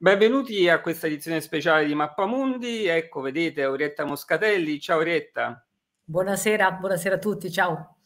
Benvenuti a questa edizione speciale di Mappamundi. Ecco, vedete Auretta Moscatelli. Ciao Auretta. Buonasera, buonasera a tutti, ciao.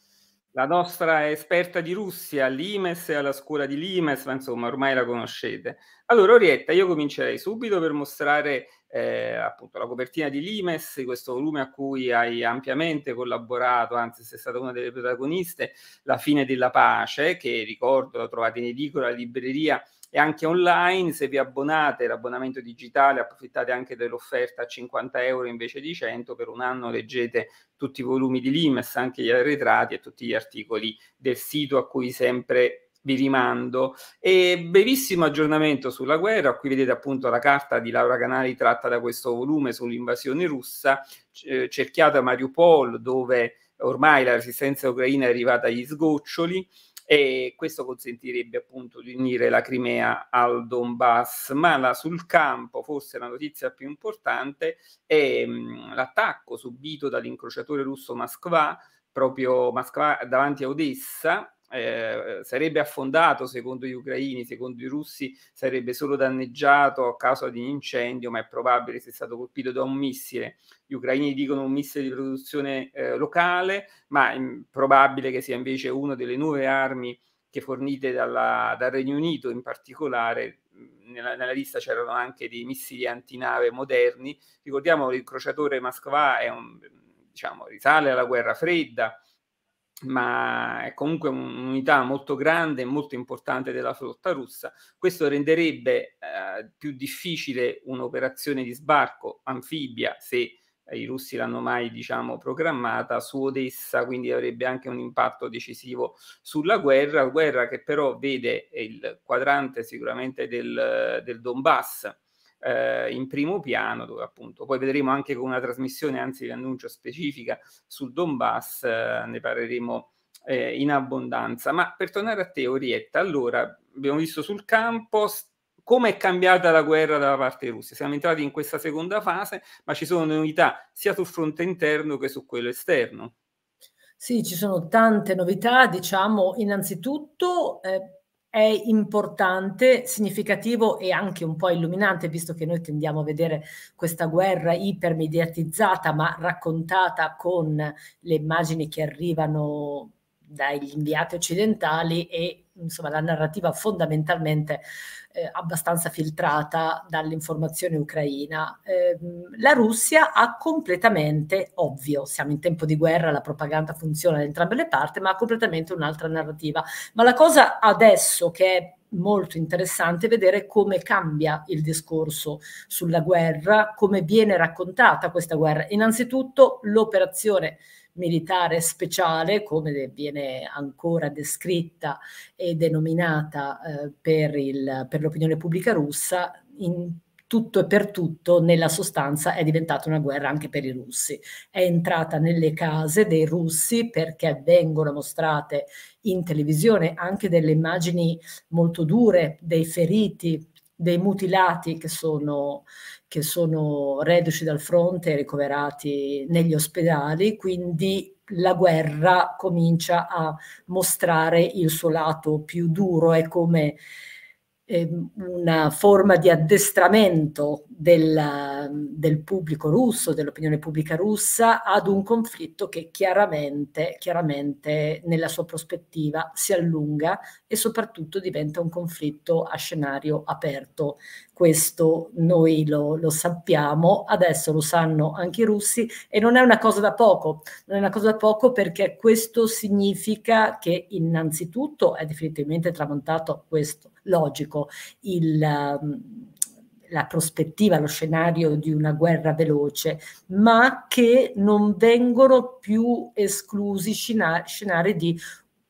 La nostra esperta di Russia, l'IMES, alla scuola di l'IMES, ma insomma ormai la conoscete. Allora, Orietta, io comincerei subito per mostrare eh, appunto la copertina di l'IMES, questo volume a cui hai ampiamente collaborato, anzi sei stata una delle protagoniste, La fine della pace, che ricordo la trovate in edicola, la libreria e anche online. Se vi abbonate l'abbonamento digitale, approfittate anche dell'offerta a 50 euro invece di 100. Per un anno leggete tutti i volumi di Limes, anche gli arretrati e tutti gli articoli del sito a cui sempre vi rimando. E brevissimo aggiornamento sulla guerra, qui vedete appunto la carta di Laura Canali tratta da questo volume sull'invasione russa, eh, cerchiata a Mariupol dove ormai la resistenza ucraina è arrivata agli sgoccioli e questo consentirebbe appunto di unire la Crimea al Donbass, ma la, sul campo forse la notizia più importante è mh, mm, l'attacco subito dall'incrociatore russo Moskva, proprio Moskva davanti a Odessa, eh, sarebbe affondato secondo gli ucraini, secondo i russi sarebbe solo danneggiato a causa di un incendio, ma è probabile sia stato colpito da un missile. Gli ucraini dicono un missile di produzione eh, locale, ma è probabile che sia invece una delle nuove armi che fornite dalla, dal Regno Unito in particolare. Nella, nella, lista c'erano anche dei missili antinave moderni. Ricordiamo che il Moskva è un, diciamo, risale alla guerra fredda, ma è comunque un'unità molto grande e molto importante della flotta russa. Questo renderebbe eh, più difficile un'operazione di sbarco anfibia, se i russi l'hanno mai diciamo, programmata, su Odessa, quindi avrebbe anche un impatto decisivo sulla guerra, guerra che però vede il quadrante sicuramente del, del Donbass eh, in primo piano, dove appunto poi vedremo anche con una trasmissione, anzi vi annuncio specifica sul Donbass, eh, ne parleremo eh, in abbondanza. Ma per tornare a te, Orietta, allora abbiamo visto sul campo come è cambiata la guerra dalla parte russa. Siamo entrati in questa seconda fase, ma ci sono novità sia sul fronte interno che su quello esterno. Sì, ci sono tante novità, diciamo innanzitutto eh, è importante, significativo e anche un po' illuminante, visto che noi tendiamo a vedere questa guerra ipermediatizzata, ma raccontata con le immagini che arrivano dagli inviati occidentali e insomma, la narrativa fondamentalmente eh, abbastanza filtrata dall'informazione ucraina. Eh, la Russia ha completamente, ovvio, siamo in tempo di guerra, la propaganda funziona da entrambe le parti, ma ha completamente un'altra narrativa. Ma la cosa adesso che è molto interessante vedere come cambia il discorso sulla guerra, come viene raccontata questa guerra. Innanzitutto l'operazione militare speciale, come viene ancora descritta e denominata eh, per, il, per l'opinione pubblica russa, in tutto e per tutto nella sostanza è diventata una guerra anche per i russi. È entrata nelle case dei russi perché vengono mostrate in televisione anche delle immagini molto dure dei feriti dei mutilati che sono, che sono reduci dal fronte e ricoverati negli ospedali, quindi la guerra comincia a mostrare il suo lato più duro, è come Ehm, una forma di addestramento del, del pubblico russo, dell'opinione pubblica russa, ad un conflitto che chiaramente, chiaramente nella sua prospettiva si allunga e soprattutto diventa un conflitto a scenario aperto, questo noi lo, lo, sappiamo, adesso lo sanno anche i russi e non è una cosa da poco, non è una cosa da poco perché questo significa che innanzitutto è definitivamente tramontato questo, logico, il, um, la prospettiva, lo scenario di una guerra veloce, ma che non vengono più esclusi scenari, scenari di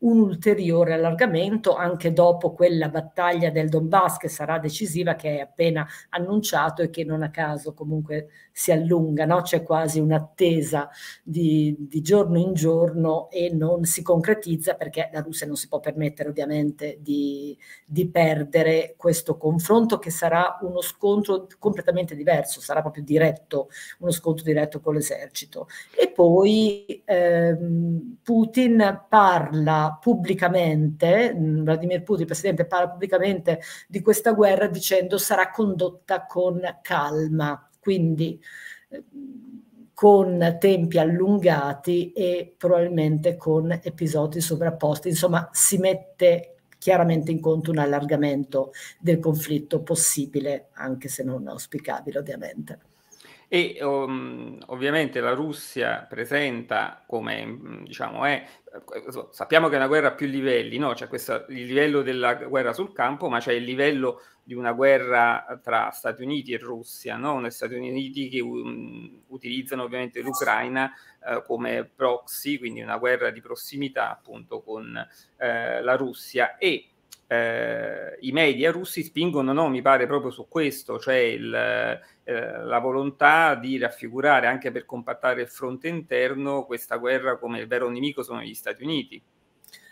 un ulteriore allargamento anche dopo quella battaglia del Donbass che sarà decisiva che è appena annunciato e che non a caso comunque si allunga, no? c'è quasi un'attesa di, di giorno in giorno e non si concretizza perché la Russia non si può permettere ovviamente di, di perdere questo confronto che sarà uno scontro completamente diverso, sarà proprio diretto, uno scontro diretto con l'esercito. E poi ehm, Putin parla pubblicamente, Vladimir Putin, il presidente, parla pubblicamente di questa guerra dicendo sarà condotta con calma, quindi eh, con tempi allungati e probabilmente con episodi sovrapposti. Insomma, si mette chiaramente in conto un allargamento del conflitto possibile, anche se non auspicabile ovviamente. E um, ovviamente la Russia presenta come mm, diciamo è sappiamo che è una guerra a più livelli, no? C'è questo, il livello della guerra sul campo, ma c'è il livello di una guerra tra Stati Uniti e Russia, no? Gli Stati Uniti che um, utilizzano ovviamente l'Ucraina eh, come proxy, quindi una guerra di prossimità appunto con eh, la Russia e eh, i media russi spingono, no, mi pare, proprio su questo, cioè il, eh, la volontà di raffigurare anche per compattare il fronte interno questa guerra come il vero nemico sono gli Stati Uniti.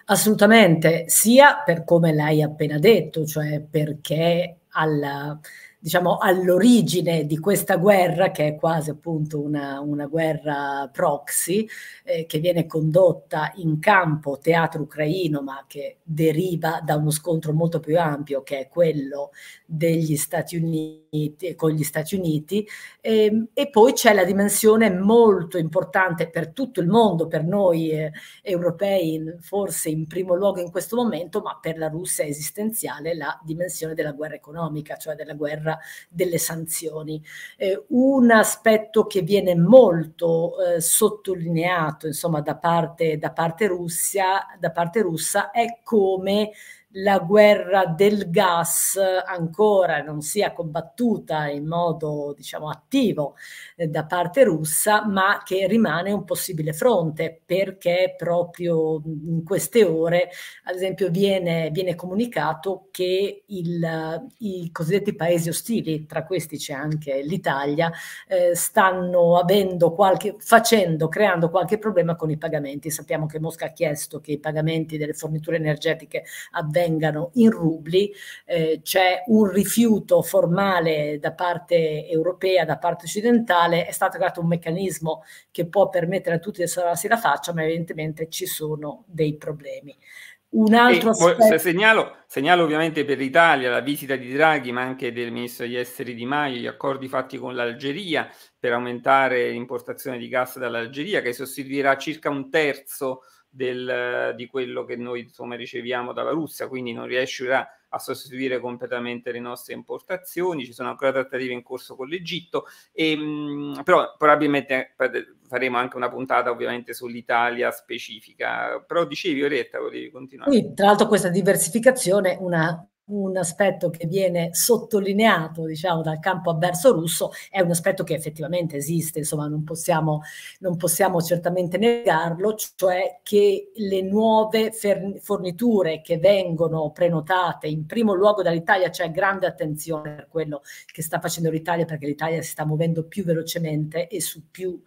Assolutamente, sia per come l'hai appena detto, cioè perché alla, diciamo, all'origine di questa guerra, che è quasi appunto una, una guerra proxy, eh, che viene condotta in campo teatro ucraino, ma che deriva da uno scontro molto più ampio, che è quello degli Stati Uniti, con gli Stati Uniti, e, ehm, e poi c'è la dimensione molto importante per tutto il mondo, per noi eh, europei forse in primo luogo in questo momento, ma per la Russia esistenziale la dimensione della guerra economica, cioè della guerra guerra delle sanzioni. Eh, un aspetto che viene molto eh, sottolineato insomma, da, parte, da, parte Russia, da parte russa è come la guerra del gas ancora non sia combattuta in modo diciamo, attivo eh, da parte russa, ma che rimane un possibile fronte, perché proprio in queste ore, ad esempio, viene, viene comunicato che il, eh, i cosiddetti paesi ostili, tra questi c'è anche l'Italia, eh, stanno avendo qualche, facendo, creando qualche problema con i pagamenti. Sappiamo che Mosca ha chiesto che i pagamenti delle forniture energetiche avvengano vengano in rubli, eh, c'è un rifiuto formale da parte europea, da parte occidentale, è stato creato un meccanismo che può permettere a tutti di salvarsi la faccia, ma evidentemente ci sono dei problemi. Un altro aspetto... Segnalo, segnalo, ovviamente per l'Italia la visita di Draghi, ma anche del ministro degli esteri Di Maio, gli accordi fatti con l'Algeria per aumentare l'importazione di gas dall'Algeria, che sostituirà circa un terzo del, eh, di quello che noi insomma, riceviamo dalla Russia, quindi non riuscirà a sostituire completamente le nostre importazioni, ci sono ancora trattative in corso con l'Egitto, e, mm, però probabilmente faremo anche una puntata ovviamente sull'Italia specifica, però dicevi Oretta, volevi continuare. Sì, tra l'altro questa diversificazione è una un aspetto che viene sottolineato diciamo, dal campo avverso russo è un aspetto che effettivamente esiste, insomma non possiamo, non possiamo certamente negarlo, cioè che le nuove forniture che vengono prenotate in primo luogo dall'Italia c'è cioè grande attenzione per quello che sta facendo l'Italia perché l'Italia si sta muovendo più velocemente e su più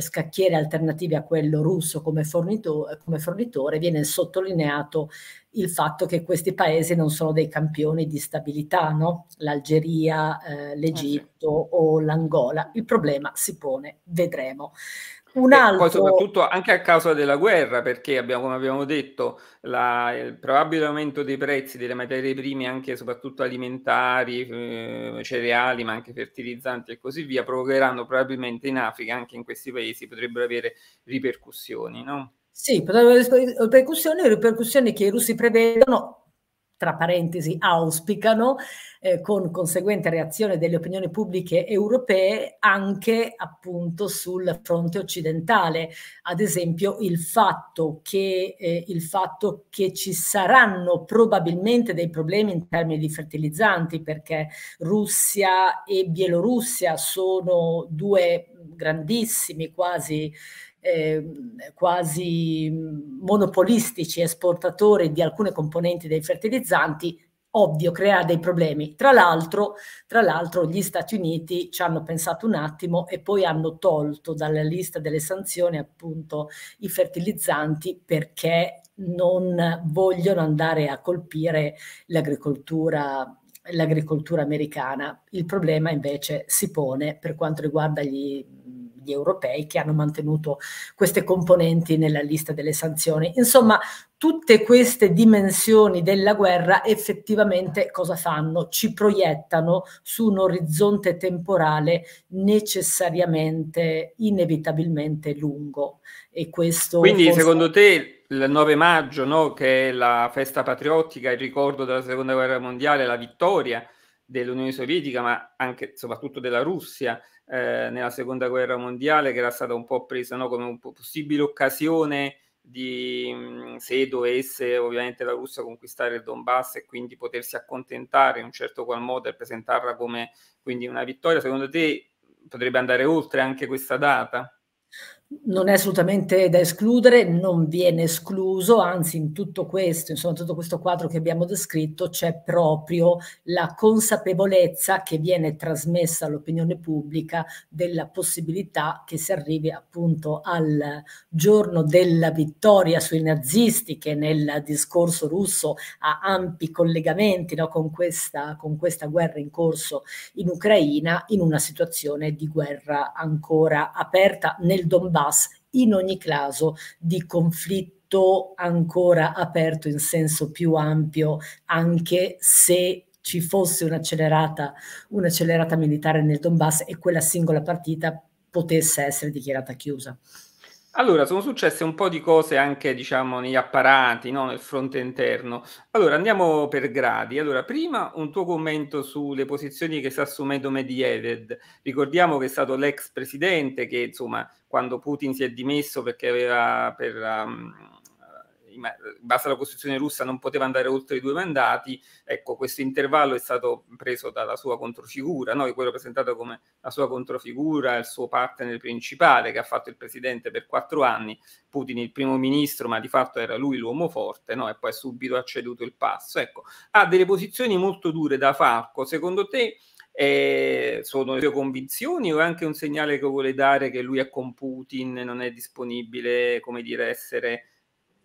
scacchiere alternativi a quello russo come, fornito- come fornitore, viene sottolineato il fatto che questi paesi non sono dei campioni di stabilità, no? l'Algeria, eh, eh l'Egitto o l'Angola. Il problema si pone, vedremo. Un altro... Poi soprattutto anche a causa della guerra, perché abbiamo, come abbiamo detto, la, il probabile aumento dei prezzi delle materie prime, anche soprattutto alimentari, eh, cereali, ma anche fertilizzanti e così via, provocheranno probabilmente in Africa, anche in questi paesi, potrebbero avere ripercussioni, no? Sì, potrebbero avere ripercussioni, ripercussioni che i russi prevedono tra parentesi, auspicano, eh, con conseguente reazione delle opinioni pubbliche europee anche appunto sul fronte occidentale. Ad esempio il fatto che, eh, il fatto che ci saranno probabilmente dei problemi in termini di fertilizzanti perché Russia e Bielorussia sono due grandissimi, quasi, eh, quasi monopolistici esportatori di alcune componenti dei fertilizzanti, ovvio, crea dei problemi. Tra l'altro, tra l'altro, gli Stati Uniti ci hanno pensato un attimo e poi hanno tolto dalla lista delle sanzioni appunto i fertilizzanti perché non vogliono andare a colpire l'agricoltura l'agricoltura americana. Il problema invece si pone per quanto riguarda gli, gli, europei che hanno mantenuto queste componenti nella lista delle sanzioni. Insomma, tutte queste dimensioni della guerra effettivamente cosa fanno? Ci proiettano su un orizzonte temporale necessariamente, inevitabilmente lungo. E questo Quindi, forse... secondo te, il 9 maggio, no, che è la festa patriottica, il ricordo della seconda guerra mondiale, la vittoria dell'Unione Sovietica, ma anche soprattutto della Russia eh, nella seconda guerra mondiale, che era stata un po' presa no, come un possibile occasione di se dovesse ovviamente la Russia conquistare il Donbass e quindi potersi accontentare in un certo qual modo e presentarla come quindi una vittoria, secondo te potrebbe andare oltre anche questa data? non è assolutamente da escludere, non viene escluso, anzi in tutto questo, insomma, tutto questo quadro che abbiamo descritto c'è proprio la consapevolezza che viene trasmessa all'opinione pubblica della possibilità che si arrivi appunto al giorno della vittoria sui nazisti che nel discorso russo ha ampi collegamenti no, con, questa, con questa guerra in corso in Ucraina in una situazione di guerra ancora aperta nel Donbass Hamas in ogni caso di conflitto ancora aperto in senso più ampio, anche se ci fosse un'accelerata, un'accelerata militare nel Donbass e quella singola partita potesse essere dichiarata chiusa. Allora, sono successe un po' di cose anche, diciamo, negli apparati, no? nel fronte interno. Allora, andiamo per gradi. Allora, prima un tuo commento sulle posizioni che sta assumendo Medvedev. Ricordiamo che è stato l'ex presidente che, insomma, quando Putin si è dimesso perché aveva per... Um, in base alla Costituzione russa non poteva andare oltre i due mandati, ecco questo intervallo è stato preso dalla sua controfigura, no? quello presentato come la sua controfigura, il suo partner principale che ha fatto il presidente per quattro anni, Putin il primo ministro, ma di fatto era lui l'uomo forte, no? e poi subito ha ceduto il passo. Ecco, ha delle posizioni molto dure da Falco, secondo te... Eh, sono le sue convinzioni o è anche un segnale che vuole dare che lui è con Putin, non è disponibile, come dire, essere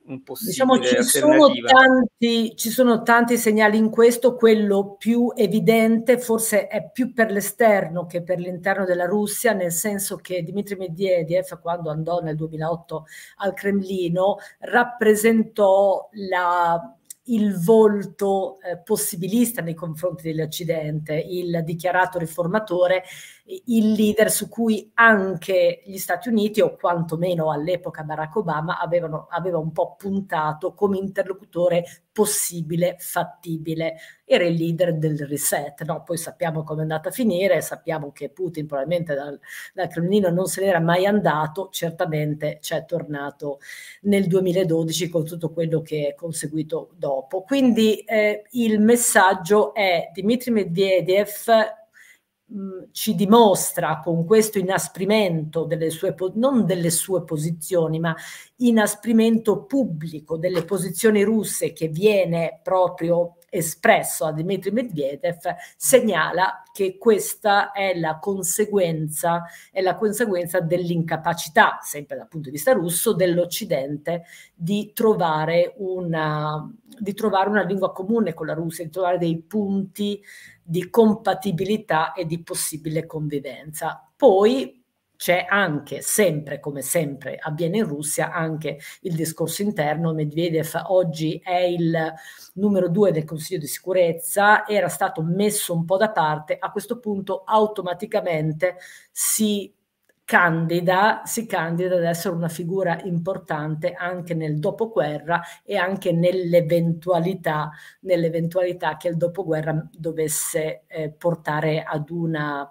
un possibile diciamo, ci sono, tanti, ci sono tanti segnali in questo, quello più evidente forse è più per l'esterno che per l'interno della Russia, nel senso che Dmitry Medvedev quando andò nel 2008 al Cremlino rappresentò la il volto eh, possibilista nei confronti dell'Occidente, il dichiarato riformatore il leader su cui anche gli Stati Uniti, o quantomeno all'epoca Barack Obama, avevano, aveva un po' puntato come interlocutore possibile, fattibile. Era il leader del reset, no? poi sappiamo come è andata a finire, sappiamo che Putin probabilmente dal, dal Cremlino non se n'era mai andato, certamente c'è tornato nel 2012 con tutto quello che è conseguito dopo. Quindi eh, il messaggio è Dmitry Medvedev Mm, ci dimostra con questo inasprimento delle sue, non delle sue posizioni, ma inasprimento pubblico delle posizioni russe che viene proprio espresso a Dmitry Medvedev segnala che questa è la conseguenza, è la conseguenza dell'incapacità, sempre dal punto di vista russo, dell'Occidente di trovare una, di trovare una lingua comune con la Russia, di trovare dei punti di compatibilità e di possibile convivenza. Poi c'è anche, sempre come sempre avviene in Russia, anche il discorso interno. Medvedev oggi è il numero due del Consiglio di sicurezza, era stato messo un po' da parte, a questo punto automaticamente si candida, si candida ad essere una figura importante anche nel dopoguerra e anche nell'eventualità, nell'eventualità che il dopoguerra dovesse eh, portare ad una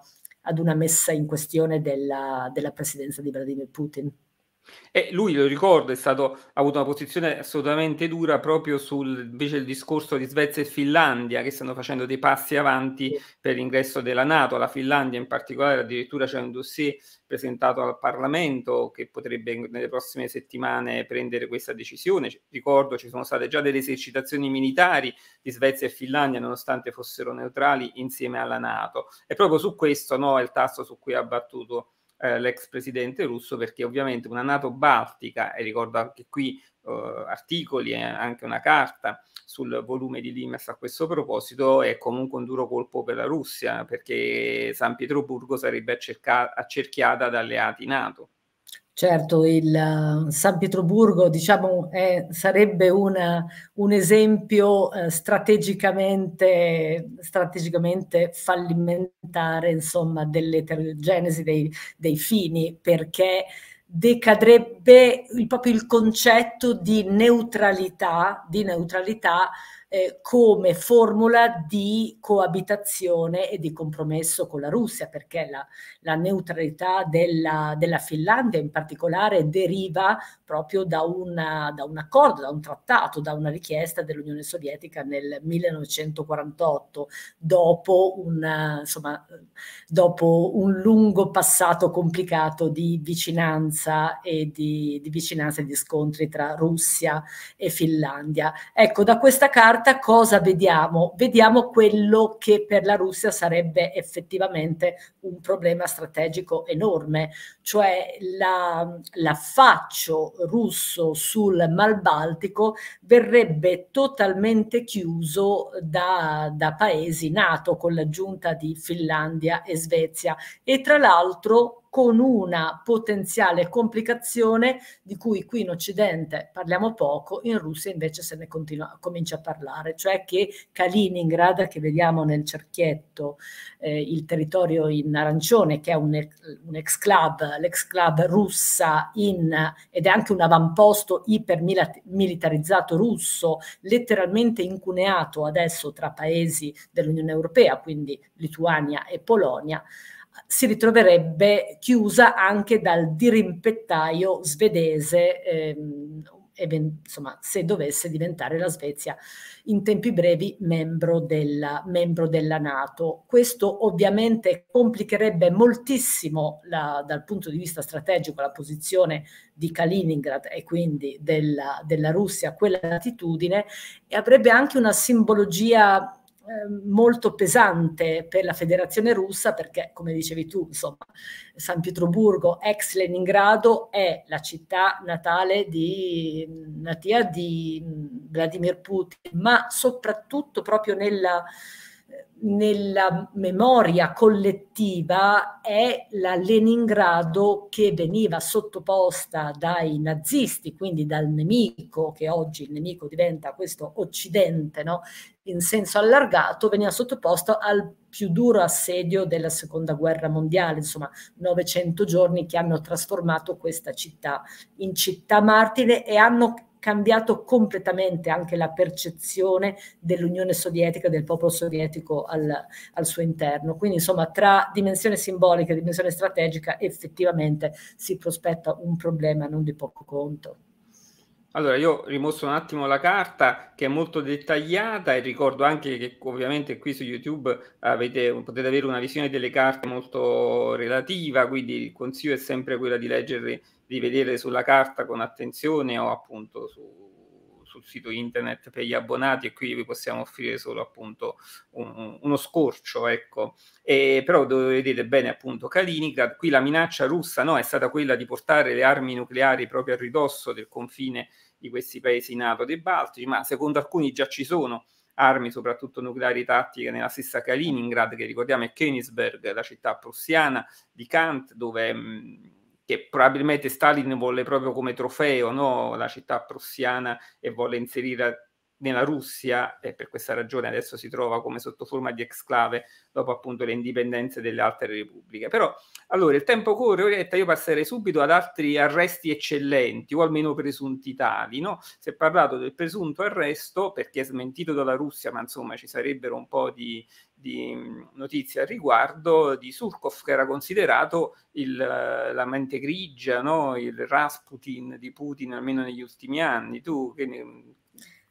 ad una messa in questione della, della presidenza di Vladimir Putin. E lui, lo ricordo, stato, ha avuto una posizione assolutamente dura proprio sul invece, discorso di Svezia e Finlandia che stanno facendo dei passi avanti per l'ingresso della Nato. La Finlandia in particolare addirittura c'è un dossier presentato al Parlamento che potrebbe nelle prossime settimane prendere questa decisione. Ricordo ci sono state già delle esercitazioni militari di Svezia e Finlandia nonostante fossero neutrali insieme alla Nato. E proprio su questo no, è il tasto su cui ha battuto eh, l'ex presidente russo perché ovviamente una Nato baltica, e ricordo anche qui eh, articoli e anche una carta sul volume di Limes a questo proposito, è comunque un duro colpo per la Russia perché San Pietroburgo sarebbe accerca- accerchiata da alleati Nato. Certo, il eh, San Pietroburgo diciamo, è, sarebbe una, un esempio eh, strategicamente, strategicamente, fallimentare insomma, dell'eterogenesi dei, dei fini, perché decadrebbe il, proprio il concetto di neutralità, di neutralità eh, come formula di coabitazione e di compromesso con la Russia, perché la, la neutralità della, della, Finlandia in particolare deriva proprio da, una, da, un accordo, da un trattato, da una richiesta dell'Unione Sovietica nel 1948, dopo, una, insomma, dopo un lungo passato complicato di vicinanza e di, di vicinanza e di scontri tra Russia e Finlandia. Ecco, da questa carta quarta cosa vediamo? Vediamo quello che per la Russia sarebbe effettivamente un problema strategico enorme, cioè l'affaccio russo sul Mar Baltico verrebbe totalmente chiuso da, da paesi NATO con l'aggiunta di Finlandia e Svezia e tra l'altro con una potenziale complicazione di cui qui in Occidente parliamo poco, in Russia invece se ne continua, comincia a parlare, cioè che Kaliningrad, che vediamo nel cerchietto, eh, il territorio in arancione, che è un, un ex club, l'ex club russa in, ed è anche un avamposto ipermilitarizzato russo, letteralmente incuneato adesso tra paesi dell'Unione Europea, quindi Lituania e Polonia, si ritroverebbe chiusa anche dal dirimpettaio svedese, ehm, insomma, se dovesse diventare la Svezia in tempi brevi membro della, membro della Nato. Questo ovviamente complicherebbe moltissimo la, dal punto di vista strategico la posizione di Kaliningrad e quindi della, della Russia a quella latitudine e avrebbe anche una simbologia Ehm, molto pesante per la federazione russa perché, come dicevi tu, insomma, San Pietroburgo, ex Leningrado, è la città natale di natia di Vladimir Putin, ma soprattutto proprio nella nella memoria collettiva è la Leningrado che veniva sottoposta dai nazisti, quindi dal nemico, che oggi il nemico diventa questo Occidente, no? in senso allargato, veniva sottoposta al più duro assedio della Seconda Guerra Mondiale, insomma 900 giorni che hanno trasformato questa città in città martire e hanno cambiato completamente anche la percezione dell'Unione Sovietica, del popolo sovietico al, al, suo interno. Quindi insomma tra dimensione simbolica e dimensione strategica effettivamente si prospetta un problema non di poco conto. Allora io rimosso un attimo la carta che è molto dettagliata e ricordo anche che ovviamente qui su YouTube avete, potete avere una visione delle carte molto relativa, quindi il consiglio è sempre quello di leggerle di vedere sulla carta con attenzione o appunto su, sul sito internet per gli abbonati e qui vi possiamo offrire solo appunto un, uno scorcio, ecco. E, però dove vedete bene appunto Kaliningrad, qui la minaccia russa no, è stata quella di portare le armi nucleari proprio a ridosso del confine di questi paesi NATO dei Baltici, ma secondo alcuni già ci sono armi, soprattutto nucleari tattiche, nella stessa Kaliningrad, che ricordiamo è Königsberg, la città prussiana di Kant, dove... Mh, che probabilmente Stalin volle proprio come trofeo no? la città prussiana e volle inserire nella Russia e per questa ragione adesso si trova come sotto forma di exclave dopo appunto le indipendenze delle altre repubbliche. Però allora il tempo corre, Orietta, io passerei subito ad altri arresti eccellenti o almeno presunti tali, no? Si è parlato del presunto arresto perché è smentito dalla Russia, ma insomma ci sarebbero un po' di, di notizie al riguardo di Surkov che era considerato il, la mente grigia, no? il Rasputin di Putin almeno negli ultimi anni. Tu che ne,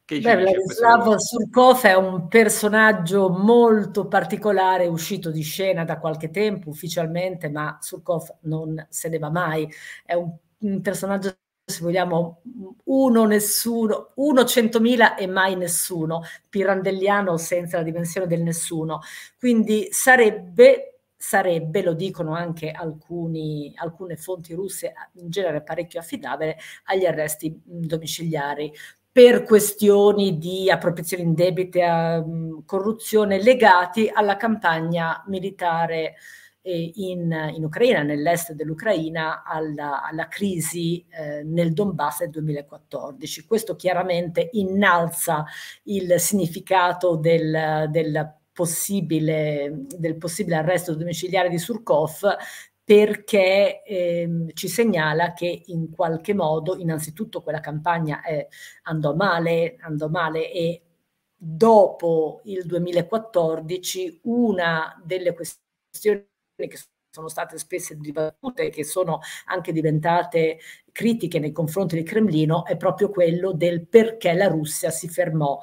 che Beh, Vladislav Surkov è un personaggio molto particolare, uscito di scena da qualche tempo ufficialmente, ma Surkov non se ne va mai. È un, un personaggio se vogliamo, uno nessuno, uno centomila e mai nessuno, pirandelliano senza la dimensione del nessuno. Quindi sarebbe, sarebbe, lo dicono anche alcuni, alcune fonti russe, in genere parecchio affidabile, agli arresti domiciliari per questioni di appropriazione in debite, mh, corruzione legati alla campagna militare eh, in, in, Ucraina, nell'est dell'Ucraina, alla, alla crisi eh, nel Donbass del 2014. Questo chiaramente innalza il significato del, del possibile, del possibile arresto domiciliare di Surkov perché ehm, ci segnala che in qualche modo innanzitutto quella campagna eh, andò male, andò male e dopo il 2014 una delle questioni che sono state spesso dibattute e che sono anche diventate critiche nei confronti del Cremlino è proprio quello del perché la Russia si fermò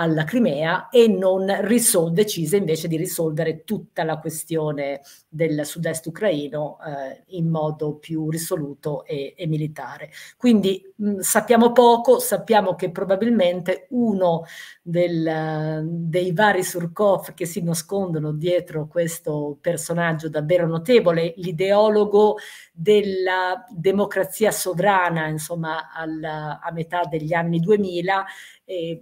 alla Crimea e non risol- decise invece di risolvere tutta la questione del sud-est ucraino eh, in modo più risoluto e, e militare. Quindi mh, mm, sappiamo poco, sappiamo che probabilmente uno del, dei vari Surkov che si nascondono dietro questo personaggio davvero notevole, l'ideologo della democrazia sovrana, insomma, alla, a metà degli anni 2000, eh,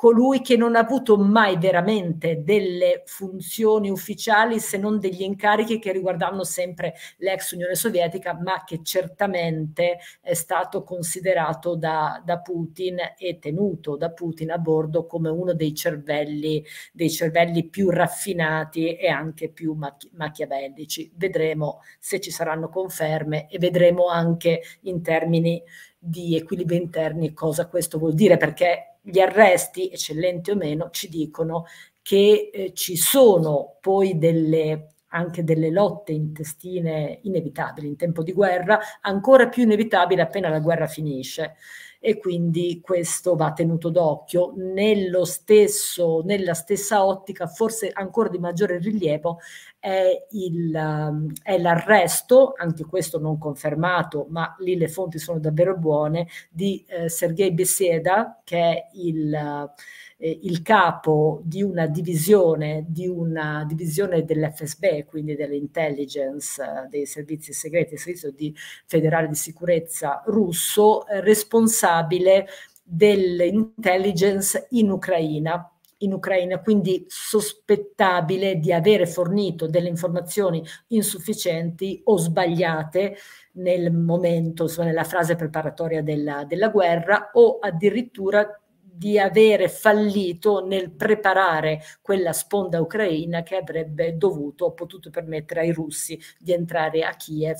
colui che non ha avuto mai veramente delle funzioni ufficiali se non degli incarichi che riguardavano sempre l'ex Unione Sovietica, ma che certamente è stato considerato da, da Putin e tenuto da Putin a bordo come uno dei cervelli, dei cervelli più raffinati e anche più machi- machiavellici. Vedremo se ci saranno conferme e vedremo anche in termini di equilibrio interni cosa questo vuol dire perché gli arresti, eccellenti o meno, ci dicono che eh, ci sono poi delle anche delle lotte intestine inevitabili in tempo di guerra, ancora più inevitabili appena la guerra finisce e quindi questo va tenuto d'occhio nello stesso, nella stessa ottica, forse ancora di maggiore rilievo, è, il, um, è l'arresto, anche questo non confermato, ma lì le fonti sono davvero buone, di eh, Sergei Beseda che è il... Uh, eh, il capo di una divisione, di una divisione dell'FSB, quindi dell'intelligence, eh, dei servizi segreti, del servizio di federale di sicurezza russo, eh, responsabile dell'intelligence in Ucraina in Ucraina, quindi sospettabile di avere fornito delle informazioni insufficienti o sbagliate nel momento, insomma, nella fase preparatoria della, della guerra o addirittura di avere fallito nel preparare quella sponda ucraina che avrebbe dovuto o potuto permettere ai russi di entrare a Kiev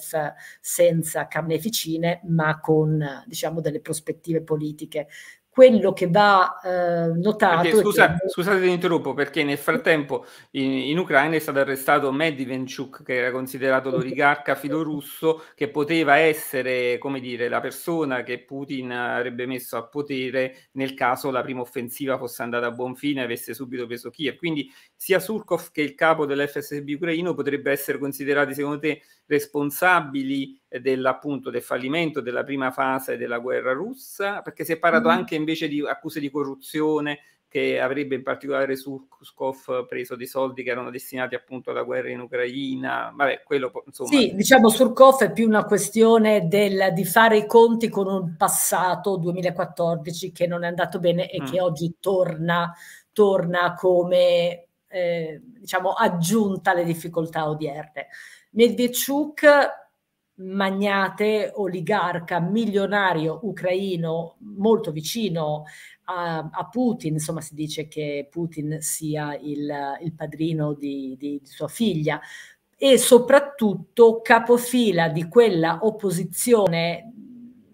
senza carneficine, ma con diciamo delle prospettive politiche quello che va eh, notato. Perché, scusa, che... Scusate, ti interrompo perché nel frattempo in, in, Ucraina è stato arrestato Medivenchuk, che era considerato l'oligarca filorusso, che poteva essere come dire, la persona che Putin avrebbe messo a potere nel caso la prima offensiva fosse andata a buon fine e avesse subito preso Kiev. Quindi sia Surkov che il capo dell'FSB ucraino potrebbero essere considerati, secondo te, responsabili dell'appunto del fallimento della prima fase della guerra russa, perché si è parlato mm. anche invece di accuse di corruzione che avrebbe in particolare su Surkov preso dei soldi che erano destinati appunto alla guerra in Ucraina. Vabbè, quello insomma. Sì, diciamo Surkov è più una questione del, di fare i conti con un passato 2014 che non è andato bene e mm. che oggi torna, torna come eh, diciamo aggiunta alle difficoltà odierne. Medvedchuk magnate, oligarca, milionario ucraino molto vicino a, a, Putin, insomma si dice che Putin sia il, il padrino di, di, di sua figlia, e soprattutto capofila di quella opposizione,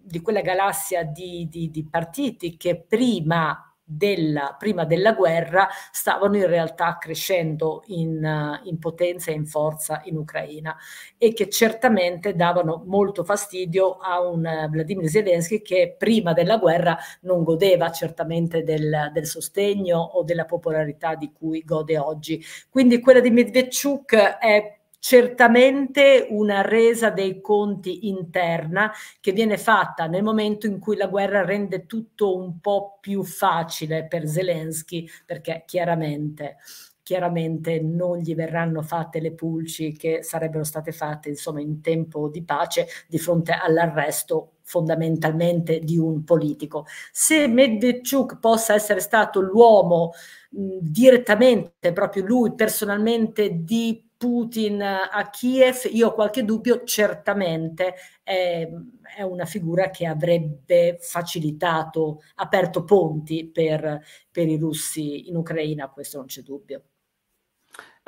di quella galassia di, di partiti che prima della, prima della guerra stavano in realtà crescendo in, in, potenza e in forza in Ucraina e che certamente davano molto fastidio a un eh, Vladimir Zelensky che prima della guerra non godeva certamente del, del sostegno o della popolarità di cui gode oggi. Quindi quella di Medvedchuk è certamente una resa dei conti interna che viene fatta nel momento in cui la guerra rende tutto un po' più facile per Zelensky, perché chiaramente chiaramente non gli verranno fatte le pulci che sarebbero state fatte insomma in tempo di pace di fronte all'arresto fondamentalmente di un politico. Se Medvedchuk possa essere stato l'uomo direttamente, proprio lui personalmente, di Putin a Kiev, io ho qualche dubbio, certamente è, è, una figura che avrebbe facilitato, aperto ponti per, per i russi in Ucraina, questo non c'è dubbio.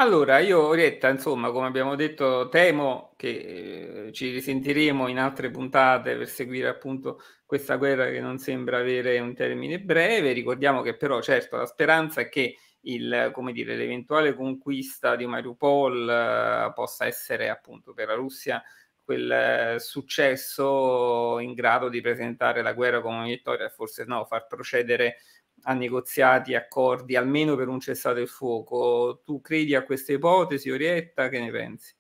Allora, io Orietta, insomma, come abbiamo detto, temo che eh, ci risentiremo in altre puntate per seguire appunto questa guerra che non sembra avere un termine breve. Ricordiamo che però, certo, la speranza è che il, come dire, l'eventuale conquista di Mariupol eh, possa essere appunto per la Russia quel eh, successo in grado di presentare la guerra come una vittoria e forse no, far procedere a negoziati, accordi, almeno per un cessato il fuoco. Tu credi a questa ipotesi, Orietta? Che ne pensi?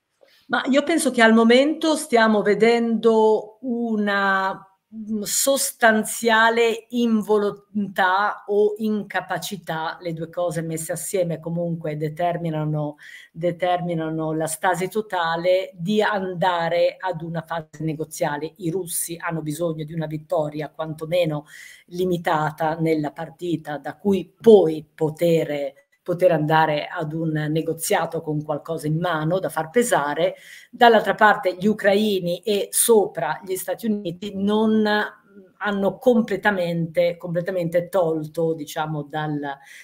Ma io penso che al momento stiamo vedendo una Mm, sostanziale involontà o incapacità, le due cose messe assieme comunque determinano, determinano la stasi totale di andare ad una fase negoziale. I russi hanno bisogno di una vittoria quantomeno limitata nella partita da cui poi poter poter andare ad un negoziato con qualcosa in mano da far pesare, dall'altra parte gli ucraini e sopra gli Stati Uniti non mm, hanno completamente, completamente tolto diciamo, dal,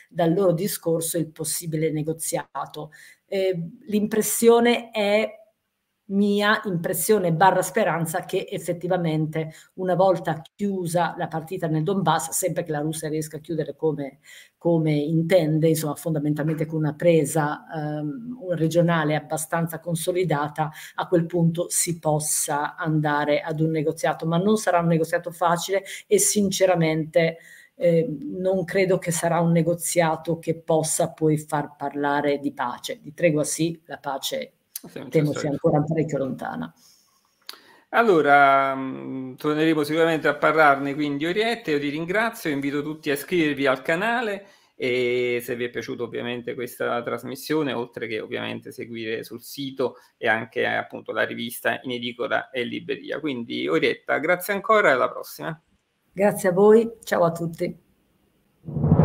dal loro discorso il possibile negoziato. Eh, l'impressione è mia impressione barra speranza che effettivamente una volta chiusa la partita nel Donbass, sempre che la Russia riesca a chiudere come, come intende, insomma fondamentalmente con una presa ehm, regionale abbastanza consolidata, a quel punto si possa andare ad un negoziato, ma non sarà un negoziato facile e sinceramente... Eh, non credo che sarà un negoziato che possa poi far parlare di pace, di tregua sì, la pace sì, temo certo sia ancora parecchio lontana. Allora, mm, torneremo sicuramente a parlarne quindi Oriette, io ti ringrazio, invito tutti a iscrivervi al canale e se vi è piaciuta ovviamente questa trasmissione, oltre che ovviamente seguire sul sito e anche appunto la rivista in edicola e libreria. Quindi Orietta, grazie ancora e alla prossima. Grazie a voi, ciao a tutti.